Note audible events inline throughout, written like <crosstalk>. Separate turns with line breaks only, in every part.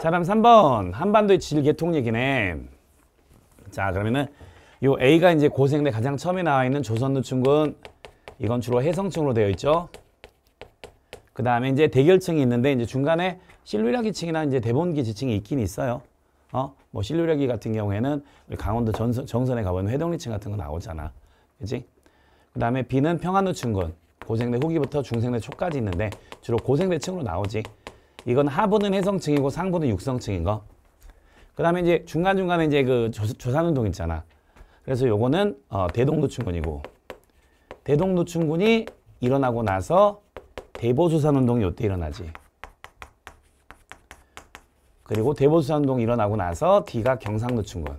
자 그럼 3번 한반도의 질계통 얘기네 자 그러면은 요 A가 이제 고생대 가장 처음에 나와 있는 조선노층군 이건 주로 해성층으로 되어 있죠 그 다음에 이제 대결층이 있는데 이제 중간에 실루라기층이나 이제 대본기 지층이 있긴 있어요 어? 뭐 실루라기 같은 경우에는 강원도 전선, 정선에 가보면 회동리층 같은 거 나오잖아 그지? 그 다음에 B는 평안노층군 고생대 후기부터 중생대 초까지 있는데 주로 고생대층으로 나오지 이건 하부는 해성층이고 상부는 육성층인 거. 그 다음에 이제 중간중간에 이제 그 조, 산운동 있잖아. 그래서 요거는 어, 대동노충군이고 대동노충군이 일어나고 나서 대보수산운동이 요때 일어나지. 그리고 대보수산운동 일어나고 나서 D가 경상노충군.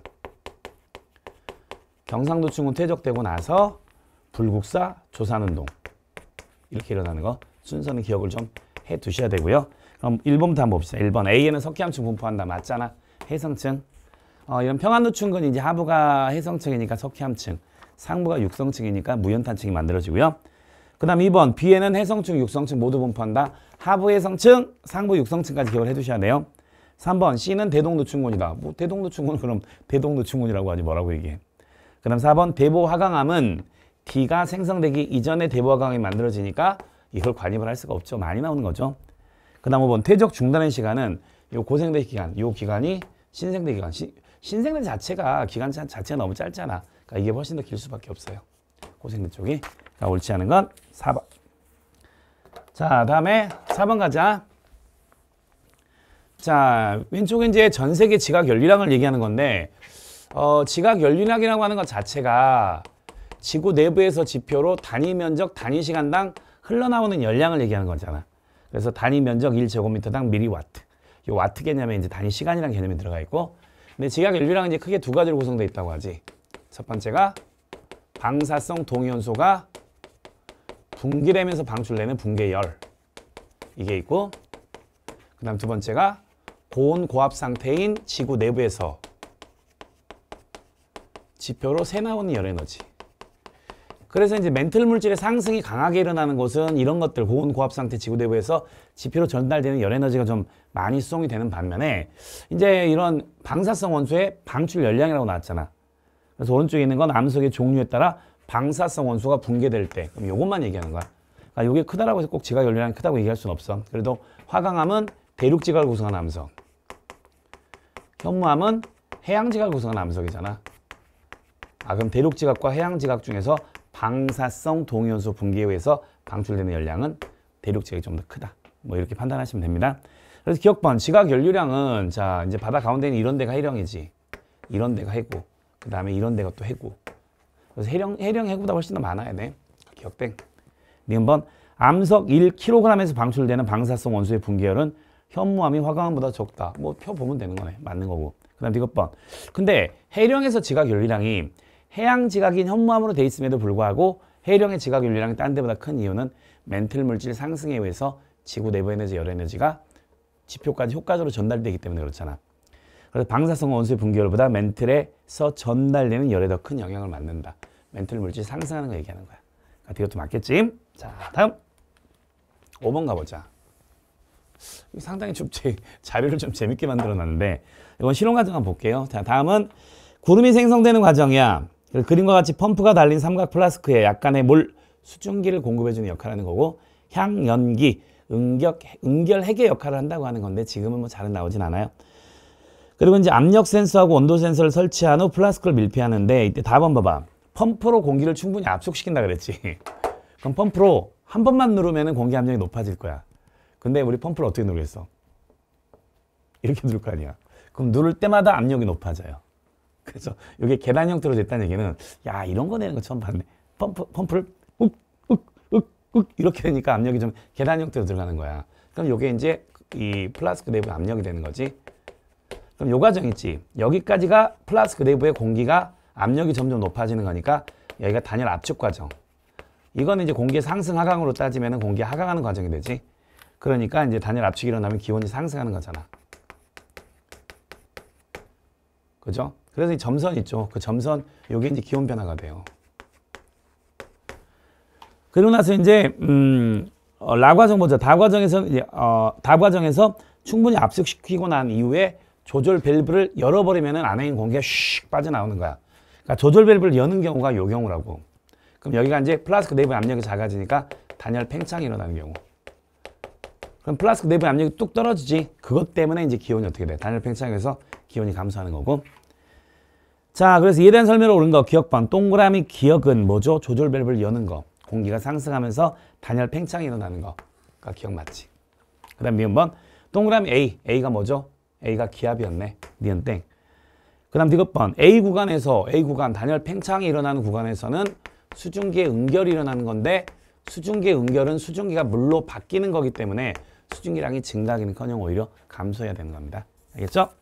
경상노충군 퇴적되고 나서 불국사 조산운동 이렇게 일어나는 거 순서는 기억을 좀해 두셔야 되고요. 그럼 1번부터 한번 봅시다. 1번 A에는 석회암층 분포한다. 맞잖아. 해성층. 어, 이런 평안노충근 이제 하부가 해성층이니까 석회암층. 상부가 육성층이니까 무연탄층이 만들어지고요. 그 다음 2번 B에는 해성층, 육성층 모두 분포한다. 하부 해성층, 상부 육성층까지 기억을 해두셔야 돼요. 3번 C는 대동노충군이다. 뭐 대동노충군 그럼 대동노충군이라고 하지 뭐라고 얘기해. 그 다음 4번 대보화강암은 D가 생성되기 이전에 대보화강이 만들어지니까 이걸 관입을할 수가 없죠. 많이 나오는 거죠. 그 다음 5번 퇴적 중단의 시간은 요 고생대 기간, 요 기간이 신생대 기간. 시, 신생대 자체가 기간 자체가 너무 짧잖아. 그러니까 이게 훨씬 더 길 수밖에 없어요. 고생대 쪽이. 그러니까 옳지 않은 건 4번. 자, 다음에 4번 가자. 자, 왼쪽에 이제 전 세계 지각 연리량을 얘기하는 건데 어, 지각 연리량이라고 하는 것 자체가 지구 내부에서 지표로 단위 면적, 단위 시간당 흘러나오는 열량을 얘기하는 거잖아. 그래서 단위 면적 1제곱미터당 미리와트. 이 와트 개념에 이제 단위 시간이라는 개념이 들어가 있고 근데 지각 연료량은 이제 크게 두 가지로 구성되어 있다고 하지. 첫 번째가 방사성 동위원소가 분기되면서 방출되는붕괴열 이게 있고 그 다음 두 번째가 고온 고압 상태인 지구 내부에서 지표로 새 나오는 열에너지 그래서 이제 멘틀 물질의 상승이 강하게 일어나는 곳은 이런 것들 고온 고압 상태 지구 내부에서 지표로 전달되는 열에너지가 좀 많이 수송이 되는 반면에 이제 이런 방사성 원소의 방출 열량이라고 나왔잖아. 그래서 오른쪽에 있는 건 암석의 종류에 따라 방사성 원소가 붕괴될 때 그럼 요것만 얘기하는 거야. 그러니까 요게 크다라고 해서 꼭 지각 열량이 크다고 얘기할 수는 없어. 그래도 화강암은 대륙 지각을 구성한 암석. 현무암은 해양 지각을 구성한 암석이잖아. 아 그럼 대륙 지각과 해양 지각 중에서 방사성 동위원소 분기에 의해서 방출되는 열량은 대륙 지역이 좀 더 크다. 뭐 이렇게 판단하시면 됩니다. 그래서 기억번 지각 연류량은 자 이제 바다 가운데 있는 이런 데가 해령이지 이런 데가 해고 그 다음에 이런 데가 또 해고 그래서 해령 해령 해고보다 훨씬 더 많아야 돼 기억땡 니번 암석 1kg에서 방출되는 방사성 원소의 분기열은 현무암이 화강암보다 적다 뭐 펴보면 되는 거네 맞는 거고 그 다음 이것 번 근데 해령에서 지각 연류량이 해양 지각인 현무암으로 돼 있음에도 불구하고 해령의 지각 윤리량이 딴 데보다 큰 이유는 멘틀 물질 상승에 의해서 지구 내부 에너지, 열 에너지가 지표까지 효과적으로 전달되기 때문에 그렇잖아. 그래서 방사성 원소의 분기열보다 멘틀에서 전달되는 열에 더 큰 영향을 받는다. 멘틀 물질 상승하는 거 얘기하는 거야. 그러니까 이것도 맞겠지? 자, 다음. 5번 가보자. 상당히 좀 제, 자료를 좀 재밌게 만들어놨는데 이건 실험 과정 한번 볼게요. 자, 다음은 구름이 생성되는 과정이야. 그림과 같이 펌프가 달린 삼각 플라스크에 약간의 물 수증기를 공급해주는 역할을 하는 거고 향연기, 응격, 응결 해계 역할을 한다고 하는 건데 지금은 뭐 잘은 나오진 않아요. 그리고 이제 압력 센서하고 온도 센서를 설치한 후 플라스크를 밀폐하는데 이때 답번 봐봐. 펌프로 공기를 충분히 압축시킨다 그랬지. <laughs> 그럼 펌프로 한 번만 누르면 공기 압력이 높아질 거야. 근데 우리 펌프를 어떻게 누르겠어? 이렇게 누를 거 아니야. 그럼 누를 때마다 압력이 높아져요. 그래서 이게 계단 형태로 됐다는 얘기는 야 이런 거 내는 거 처음 봤네. 펌프, 펌프를 윽 윽 윽 이렇게 되니까 압력이 좀 계단 형태로 들어가는 거야. 그럼 이게 이제 이 플라스크 내부 압력이 되는 거지. 그럼 요 과정 있지. 여기까지가 플라스크 내부의 공기가 압력이 점점 높아지는 거니까 여기가 단열 압축 과정. 이거는 이제 공기의 상승 하강으로 따지면 공기 하강하는 과정이 되지. 그러니까 이제 단열 압축이 일어나면 기온이 상승하는 거잖아. 그죠? 그래서 이 점선 있죠. 그 점선 요게 이제 기온 변화가 돼요. 그러고 나서 이제 음, 어, 라과정 보죠. 다과정에서 어, 다과정에서 충분히 압축시키고 난 이후에 조절 밸브를 열어버리면 안에 있는 공기가 슉 빠져나오는 거야. 그러니까 조절 밸브를 여는 경우가 요 경우라고. 그럼 여기가 이제 플라스크 내부 압력이 작아지니까 단열 팽창이 일어나는 경우. 그럼 플라스크 내부 압력이 뚝 떨어지지. 그것 때문에 이제 기온이 어떻게 돼? 단열 팽창해서 기온이 감소하는 거고. 자, 그래서 이에 대한 설명으로 오른 거 기억반 동그라미 기억은 뭐죠? 조절 밸브를 여는 거. 공기가 상승하면서 단열 팽창이 일어나는 거 그러니까 기억 맞지? 그다음 니은 번 동그라미 A. A가 뭐죠? A가 기압이었네. 니은 땡. 그다음 디귿 번 A 구간에서 A 구간 단열 팽창이 일어나는 구간에서는 수증기의 응결이 일어나는 건데 수증기의 응결은 수증기가 물로 바뀌는 거기 때문에 수증기량이 증가하기는커녕 오히려 감소해야 되는 겁니다. 알겠죠?